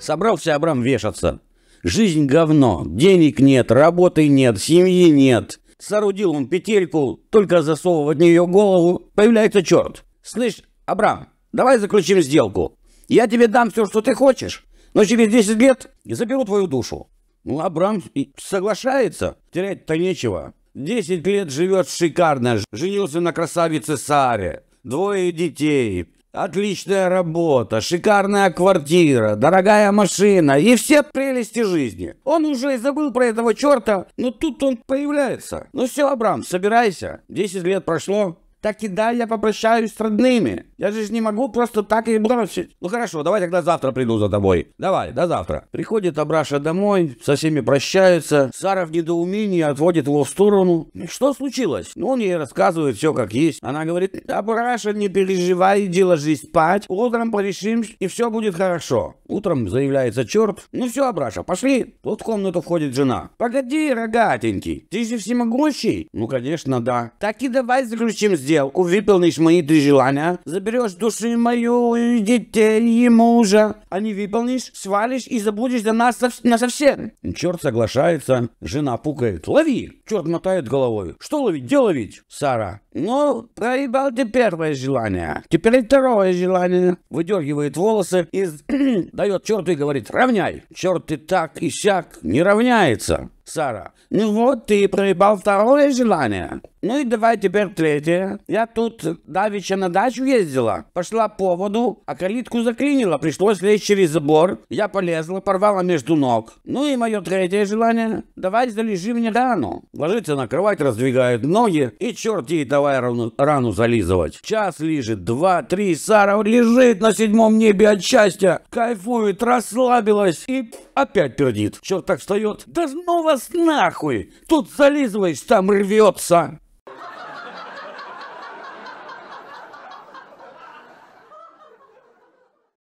Собрался Абрам вешаться. Жизнь говно, денег нет, работы нет, семьи нет. Соорудил он петельку, только засовывать в нее голову, появляется черт. Слышь, Абрам, давай заключим сделку. Я тебе дам все, что ты хочешь, но через 10 лет заберу твою душу. Ну, Абрам соглашается, терять-то нечего. 10 лет живет шикарно, женился на красавице Саре, двое детей, Отличная работа, шикарная квартира, дорогая машина и все прелести жизни. Он уже и забыл про этого черта, но тут он появляется. Ну все, Абрам, собирайся. 10 лет прошло, так и да, я попрощаюсь с родными. Я же не могу просто так и бросить. Ну хорошо, давай тогда завтра приду за тобой. Давай, до завтра. Приходит Абраша домой, со всеми прощается. Сара в недоумении отводит его в сторону. «Ну, что случилось? Ну, он ей рассказывает все как есть. Она говорит, Абраша, не переживай, иди ложись спать. Утром порешим, и все будет хорошо. Утром заявляется черт. Ну все, Абраша, пошли. Тут в комнату входит жена. Погоди, рогатенький, ты же всемогущий? Ну, конечно, да. Так и давай заключим сделку сделку, выполнишь мои три желания, заберешь души мою и детей, и мужа они выполнишь, свалишь и забудешь за нас зав... на совсем. Черт соглашается, жена пукает. Лови! Черт мотает головой. Что ловить? Где ловить? Сара. Ну, проебал ты первое желание. Теперь второе желание. Выдергивает волосы и дает черту и говорит, равняй. Черт и так и сяк не равняется. Сара. Ну вот ты проебал второе желание. Ну и давай теперь третье. Я тут давеча на дачу ездила. Пошла по воду, а калитку заклинила. Пришлось лечь через забор. Я полезла, порвала между ног. Ну и мое третье желание – давай залежи мне рану. Ложится на кровать, раздвигает ноги, и черт ей давай рану, рану зализывать. Час лежит, два, три, Сара лежит на седьмом небе от счастья, кайфует, расслабилась и опять пердит. Черт так встает, да снова ну с нахуй, тут зализываешь, там рвется.